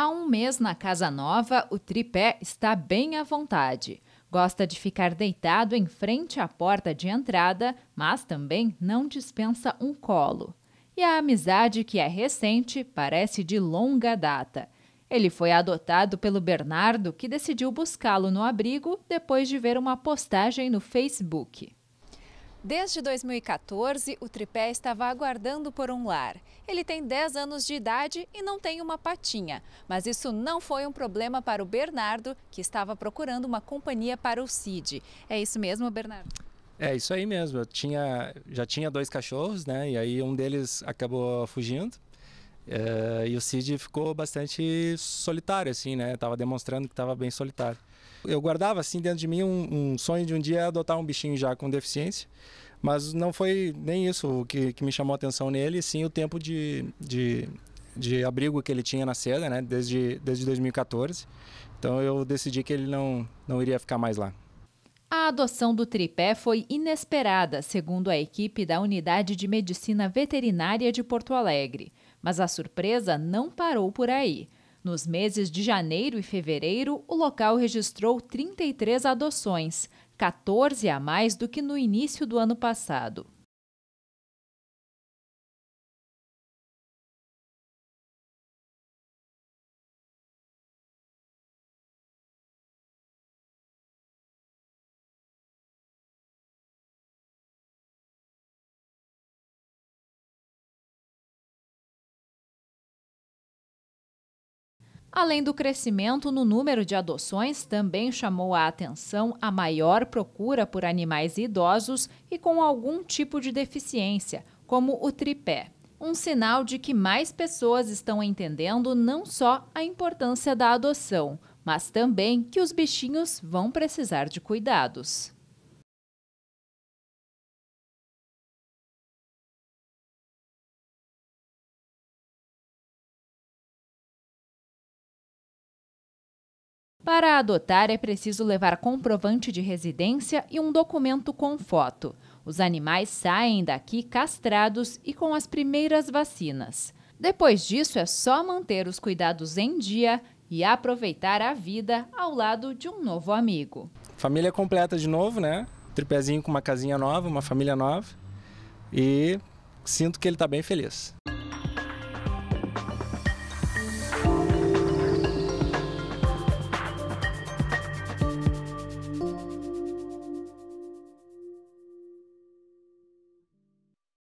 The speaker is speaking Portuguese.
Há um mês na casa nova, o tripé está bem à vontade. Gosta de ficar deitado em frente à porta de entrada, mas também não dispensa um colo. E a amizade, que é recente, parece de longa data. Ele foi adotado pelo Bernardo, que decidiu buscá-lo no abrigo depois de ver uma postagem no Facebook. Desde 2014, o tripé estava aguardando por um lar. Ele tem 10 anos de idade e não tem uma patinha, mas isso não foi um problema para o Bernardo, que estava procurando uma companhia para o Cid. É isso mesmo, Bernardo? É isso aí mesmo. Eu tinha, já tinha dois cachorros, né? E aí um deles acabou fugindo. É, e o Cid ficou bastante solitário, assim, né? Tava demonstrando que estava bem solitário. Eu guardava, assim, dentro de mim um, um, sonho de um dia adotar um bichinho já com deficiência, mas não foi nem isso que, que me chamou a atenção nele, sim o tempo de, de, de abrigo que ele tinha na seda, né? Desde, desde 2014. Então eu decidi que ele não, não iria ficar mais lá. A adoção do tripé foi inesperada, segundo a equipe da Unidade de Medicina Veterinária de Porto Alegre. Mas a surpresa não parou por aí. Nos meses de janeiro e fevereiro, o local registrou 33 adoções, 14 a mais do que no início do ano passado. Além do crescimento no número de adoções, também chamou a atenção a maior procura por animais idosos e com algum tipo de deficiência, como o tripé. Um sinal de que mais pessoas estão entendendo não só a importância da adoção, mas também que os bichinhos vão precisar de cuidados. Para adotar, é preciso levar comprovante de residência e um documento com foto. Os animais saem daqui castrados e com as primeiras vacinas. Depois disso, é só manter os cuidados em dia e aproveitar a vida ao lado de um novo amigo. Família completa de novo, né? Tripézinho com uma casinha nova, uma família nova. E sinto que ele está bem feliz.